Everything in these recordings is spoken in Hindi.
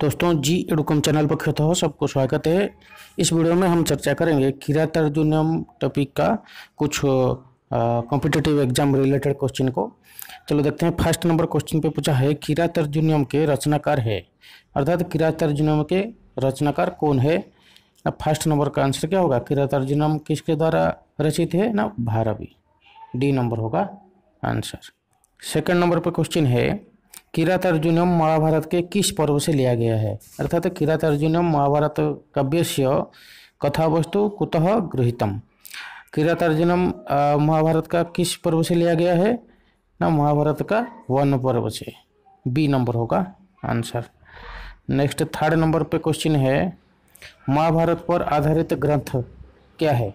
दोस्तों जी एडुकम चैनल पर खेत तो हो सबको स्वागत है इस वीडियो में हम चर्चा करेंगे किरा तर्जुनियम टॉपिक का कुछ कॉम्पिटेटिव एग्जाम रिलेटेड क्वेश्चन को चलो देखते हैं फर्स्ट नंबर क्वेश्चन पे पूछा है किरा तर्जुनियम के रचनाकार है अर्थात किरा तर्जुनियम के रचनाकार कौन है ना फर्स्ट नंबर का आंसर क्या होगा किरा तर्जुनियम किसके द्वारा रचित है ना भारवी डी नंबर होगा आंसर सेकेंड नंबर पर क्वेश्चन है किरात अर्जुनम महाभारत के किस पर्व से लिया गया है अर्थात किरात अर्जुनम महाभारत काव्य से कथा वस्तु कुतः गृहितम किरात अर्जुनम महाभारत का किस पर्व से लिया गया है ना महाभारत का वन पर्व से बी नंबर होगा आंसर नेक्स्ट थर्ड नंबर पे क्वेश्चन है महाभारत पर आधारित ग्रंथ क्या है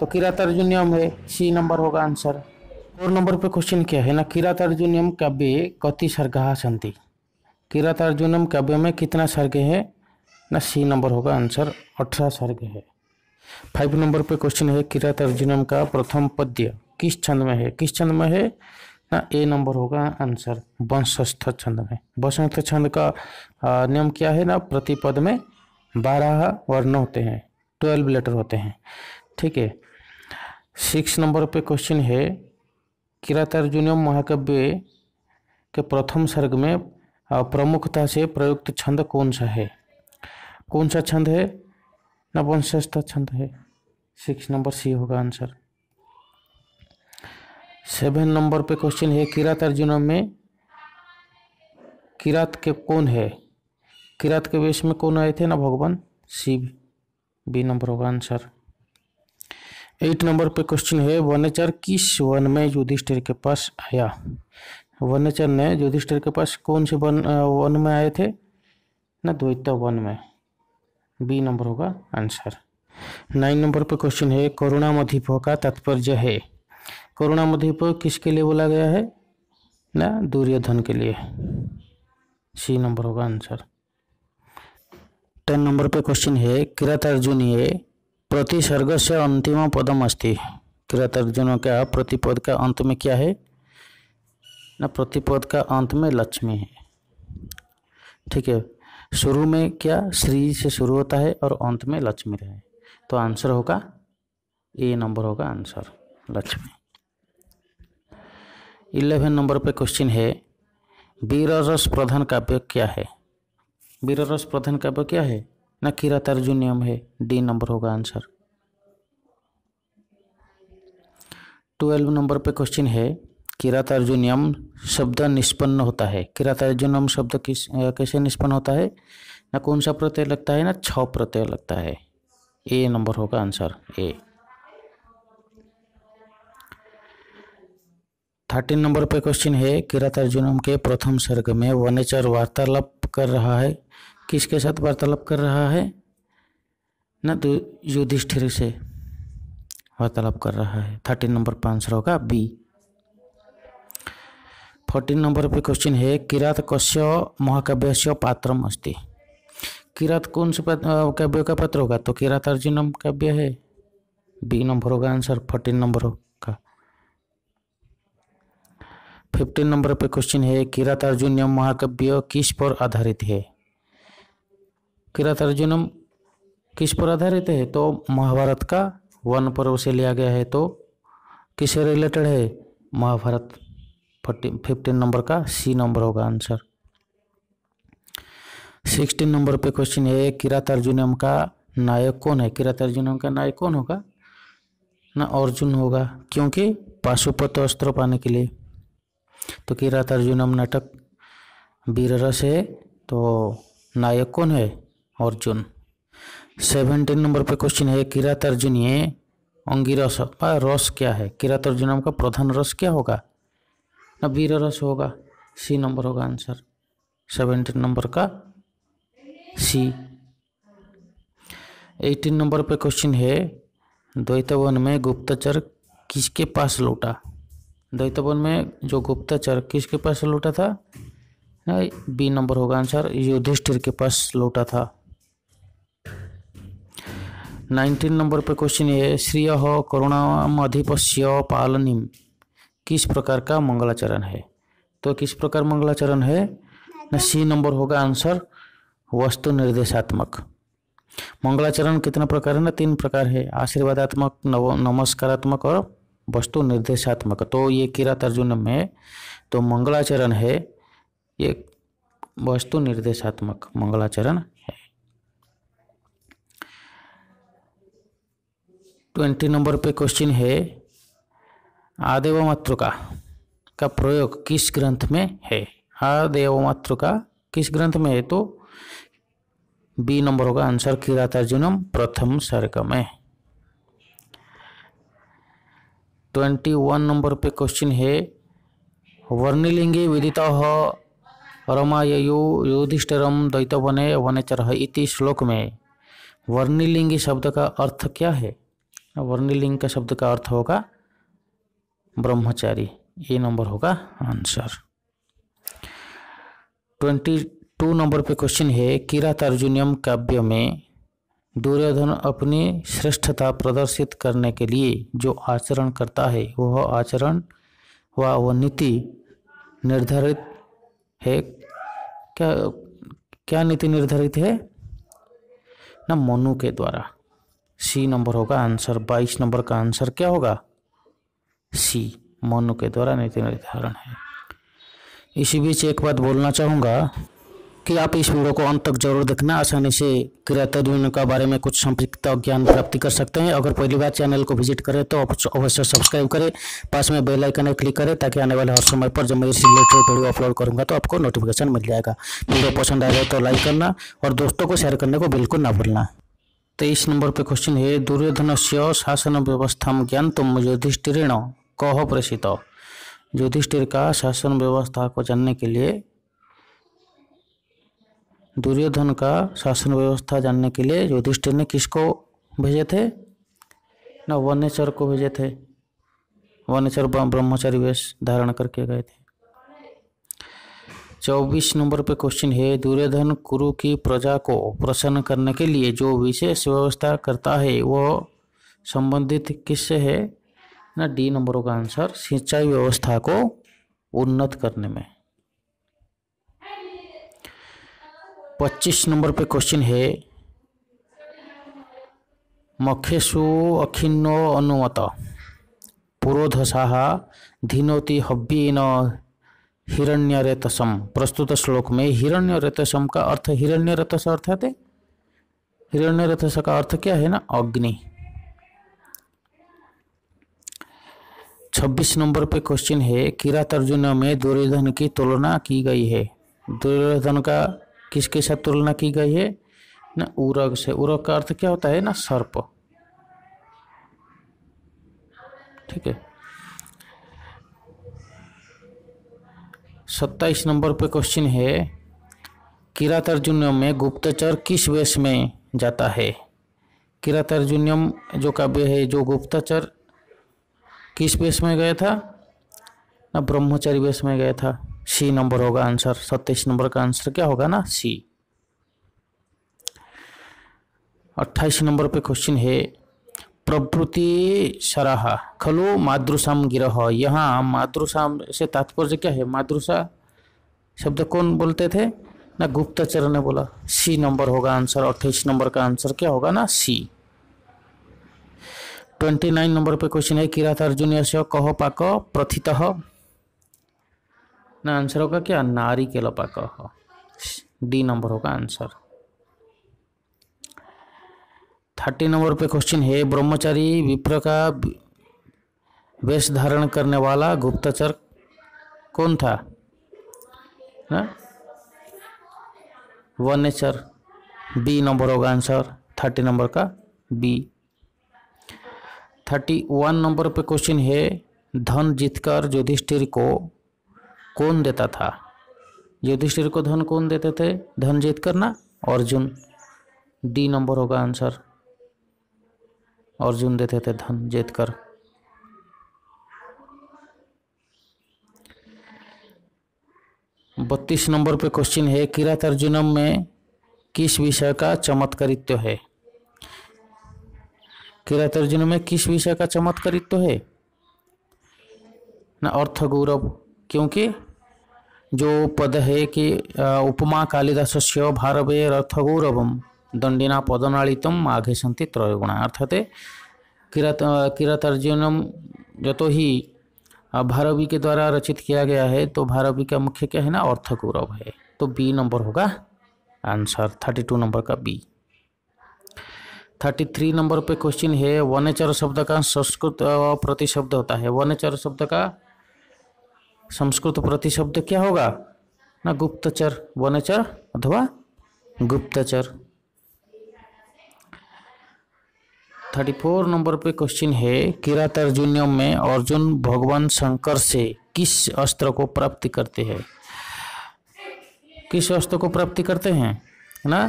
तो किरात अर्जुनियम है सी नंबर होगा आंसर फोर नंबर पे क्वेश्चन क्या है ना अर्जुनियम काव्य कति सर्गाह संति अर्जुनियम काव्य में कितना सर्ग है ना सी नंबर होगा आंसर अठारह सर्ग है फाइव नंबर पे क्वेश्चन है अर्जुनियम का प्रथम पद्य किस छंद में है किस छंद में है ना ए नंबर होगा आंसर वंशस्थ छंद में वंशस्थ छंद का नियम क्या है ना प्रतिपद में बारह वर्ण होते हैं ट्वेल्व लेटर होते हैं ठीक है सिक्स नंबर पे क्वेश्चन है किरातार्जुनियम महाकाव्य के प्रथम सर्ग में प्रमुखता से प्रयुक्त छंद कौन सा है कौन सा छंद है नवंशस्था छंद है सिक्स नंबर सी होगा आंसर सेवन नंबर पे क्वेश्चन है किरात अर्जुन में किरात के कौन है किरात के वेश में कौन आए थे ना भगवान शिव बी नंबर होगा आंसर एट नंबर पे क्वेश्चन है वनचर किस वन में युधिष्ठिर के पास आया वनचर ने युधिष्ठिर के पास कौन से वन वन में आए थे ना द्वैता वन में बी नंबर होगा आंसर नाइन नंबर पे क्वेश्चन है करुणामधिप का तात्पर्य है करुणामधिप किसके लिए बोला गया है ना दुर्योधन के लिए सी नंबर होगा आंसर टेन नंबर पे क्वेश्चन है किरात अर्जुन ये प्रतिसर्ग से अंतिम पदम अस्ति कृतार्जुन का प्रतिपद का अंत में क्या है ना प्रतिपद का अंत में लक्ष्मी है ठीक है शुरू में क्या श्री से शुरू होता है और अंत में लक्ष्मी रहे तो आंसर होगा ए नंबर होगा आंसर लक्ष्मी इलेवन नंबर पे क्वेश्चन है वीर रस प्रधान काव्य क्या है वीर रस प्रधान काव्य क्या है नकीरा नियम है डी नंबर होगा आंसर ट्वेल्व नंबर पे क्वेश्चन है किरात नियम शब्द निष्पन्न होता है किरात नियम शब्द किस कैसे निष्पन्न होता है ना कौन सा प्रत्यय लगता है ना छ प्रत्यय लगता है ए नंबर होगा आंसर ए थर्टीन नंबर पे क्वेश्चन है किरा अर्जुनम के प्रथम सर्ग में वनेचर वार्तालाप कर रहा है किसके साथ वार्तालाप कर रहा है न तो युधिष्ठिर से वार्तालाप कर रहा है थर्टीन नंबर पर आंसर होगा बी फोर्टीन नंबर पे क्वेश्चन है किरात कश्य महाकाव्य से पात्रम अस्ति किरात कौन से काव्य का पात्र होगा तो किरात अर्जुनम काव्य है बी नंबर होगा आंसर फोर्टीन नंबर का फिफ्टीन नंबर पे क्वेश्चन है किरात अर्जुन महाकाव्य किस पर आधारित है किरात अर्जुनम किस पर आधारित है तो महाभारत का वन पर्व से लिया गया है तो किससे रिलेटेड है महाभारत फिफ्टीन नंबर का सी नंबर होगा आंसर सिक्सटीन नंबर पे क्वेश्चन है किरात अर्जुनम का नायक कौन है किरात अर्जुनम का नायक कौन होगा ना अर्जुन होगा क्योंकि पाशुपत अस्त्र पाने के लिए तो किरात अर्जुनम नाटक वीर रस है तो नायक कौन है अर्जुन सेवनटीन नंबर पे क्वेश्चन है किरात अर्जुन ये अंगिरस रस क्या है किरात अर्जुन का प्रधान रस क्या होगा ना वीर रस होगा सी नंबर होगा आंसर सेवनटीन नंबर का सी एटीन नंबर पे क्वेश्चन है द्वैतवन में गुप्तचर किसके पास लौटा द्वैतवन में जो गुप्तचर किसके पास लौटा था बी नंबर होगा आंसर युधिष्ठिर के पास लौटा था नाइनटीन नंबर पे क्वेश्चन है श्रेय करुणाम अधिपस्य पालनिम किस प्रकार का मंगलाचरण है तो किस प्रकार मंगलाचरण है ना सी नंबर होगा आंसर वस्तु निर्देशात्मक मंगलाचरण कितना प्रकार है ना तीन प्रकार है आशीर्वादात्मक नमस्कारात्मक और वस्तु निर्देशात्मक तो ये किरात अर्जुन में तो मंगलाचरण है ये वस्तु निर्देशात्मक मंगलाचरण ट्वेंटी नंबर पे क्वेश्चन है आदेव मातृका का प्रयोग किस ग्रंथ में है आदेव मातृका किस ग्रंथ में है तो बी नंबर होगा आंसर किरातार्जुनम प्रथम सर्ग में ट्वेंटी वन नंबर पे क्वेश्चन है वर्णिलिंगे विदिता रमायु युधिष्ठरम द्वैतवने वनेचर इति श्लोक में वर्णिलिंगी शब्द का अर्थ क्या है वर्णिलिंग का शब्द का अर्थ होगा ब्रह्मचारी ये नंबर होगा आंसर ट्वेंटी टू नंबर पे क्वेश्चन है किरात अर्जुनियम काव्य में दुर्योधन अपनी श्रेष्ठता प्रदर्शित करने के लिए जो आचरण करता है वह आचरण व वह नीति निर्धारित है क्या क्या नीति निर्धारित है ना मनु के द्वारा सी नंबर होगा आंसर बाईस नंबर का आंसर क्या होगा सी मोनू के द्वारा नीति निर्धारण है इसी बीच एक बात बोलना चाहूँगा कि आप इस वीडियो को अंत तक जरूर देखना आसानी से क्रियातर्वियों के बारे में कुछ संपृक्त ज्ञान प्राप्ति कर सकते हैं अगर पहली बार चैनल को विजिट करें तो अवश्य सब्सक्राइब करें पास में बेल आइकन क्लिक करें ताकि आने वाले हर समय पर जब मैं इस रिलेटेड वीडियो अपलोड करूँगा तो आपको नोटिफिकेशन मिल जाएगा वीडियो पसंद आ जाए तो लाइक करना और दोस्तों को शेयर करने को बिल्कुल ना भूलना तेईस नंबर पे क्वेश्चन है दुर्योधन से शासन व्यवस्था तुम युधिष्ठिरण कह प्रसित युधिष्ठिर का शासन व्यवस्था को जानने के लिए दुर्योधन का शासन व्यवस्था जानने के लिए युधिष्ठिर ने किसको भेजे थे ना वनेचर को भेजे थे वनेचर ब्रह्मचारी वेश धारण करके गए थे चौबीस नंबर पे क्वेश्चन है दुर्योधन कुरु की प्रजा को प्रसन्न करने के लिए जो विशेष व्यवस्था करता है वो संबंधित किससे है ना डी नंबरों का आंसर सिंचाई व्यवस्था को उन्नत करने में पच्चीस नंबर पे क्वेश्चन है मखेशु अखिन्नो अनुमत पुरोधसाह धीनोति हव्यन हिरण्य रेतसम प्रस्तुत श्लोक में हिरण्य रेतसम का अर्थ हिरण्य रतस अर्थात हिरण्य रतस का अर्थ क्या है ना अग्नि छब्बीस नंबर पे क्वेश्चन है किरात अर्जुन में दुर्योधन की तुलना की गई है दुर्योधन का किसके साथ तुलना की गई है ना उरग से उरग का अर्थ क्या होता है ना सर्प ठीक है सत्ताईस नंबर पे क्वेश्चन है किरात अर्जुनियम में गुप्तचर किस वेश में जाता है किरात अर्जुनियम जो काव्य है जो गुप्तचर किस वेश में गया था ना ब्रह्मचारी वेश में गया था सी नंबर होगा आंसर सत्ताईस नंबर का आंसर क्या होगा ना सी अट्ठाईस नंबर पे क्वेश्चन है प्रभृति शराह खलु मादृशाम गिरह यहाँ मादृशाम से तात्पर्य क्या है मादृशा शब्द कौन बोलते थे ना गुप्तचर ने बोला सी नंबर होगा आंसर अट्ठाईस नंबर का आंसर क्या होगा ना सी ट्वेंटी नाइन नंबर पे क्वेश्चन है किरात अर्जुन से कह पाक प्रथित ना आंसर होगा क्या नारी के लपाक डी नंबर होगा आंसर थर्टी नंबर पे क्वेश्चन है ब्रह्मचारी विप्र का वेश धारण करने वाला गुप्तचर कौन था ना? एचर बी नंबर होगा आंसर थर्टी नंबर का बी थर्टी वन नंबर पे क्वेश्चन है धन जीतकर युधिष्ठिर को कौन देता था युधिष्ठिर को धन कौन देते थे धन जीतकर ना अर्जुन डी नंबर होगा आंसर अर्जुन देते थे धन जीत कर बत्तीस नंबर पे क्वेश्चन है किरात अर्जुनम में किस विषय का चमत्कारित्व है किरात अर्जुन में किस विषय का चमत्कारित्व है ना अर्थ गौरव क्योंकि जो पद है कि उपमा कालिदास भारवे अर्थ गौरवम दंडिना माघे आघेशंति त्रयगुणा अर्थात किरात किरतार्जुनम जो तो ही भारवी के द्वारा रचित किया गया है तो भारवी का मुख्य क्या है ना अर्थ गौरव है तो बी नंबर होगा आंसर थर्टी टू नंबर का बी थर्टी थ्री नंबर पे क्वेश्चन है वनेचर शब्द का संस्कृत प्रतिशब्द होता है वनेचर शब्द का संस्कृत प्रतिशब्द क्या होगा ना गुप्तचर वनचर अथवा गुप्तचर थर्टी फोर नंबर पे क्वेश्चन है किरात अर्जुन में अर्जुन भगवान शंकर से किस अस्त्र को प्राप्ति करते हैं किस अस्त्र को प्राप्ति करते हैं ना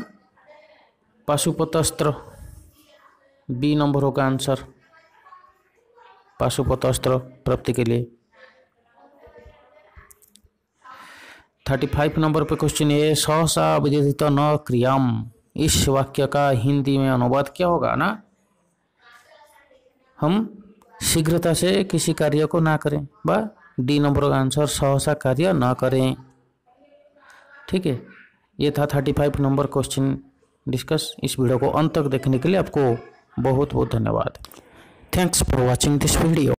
पाशुपत अस्त्र बी नंबर होगा आंसर पाशुपत अस्त्र प्राप्ति के लिए थर्टी फाइव नंबर पे क्वेश्चन है सहसा विदित न क्रियाम इस वाक्य का हिंदी में अनुवाद क्या होगा ना हम शीघ्रता से किसी कार्य को ना करें बा डी नंबर का आंसर सहसा कार्य ना करें ठीक है ये था thirty five number question discuss इस वीडियो को अंत तक देखने के लिए आपको बहुत बहुत धन्यवाद thanks for watching this video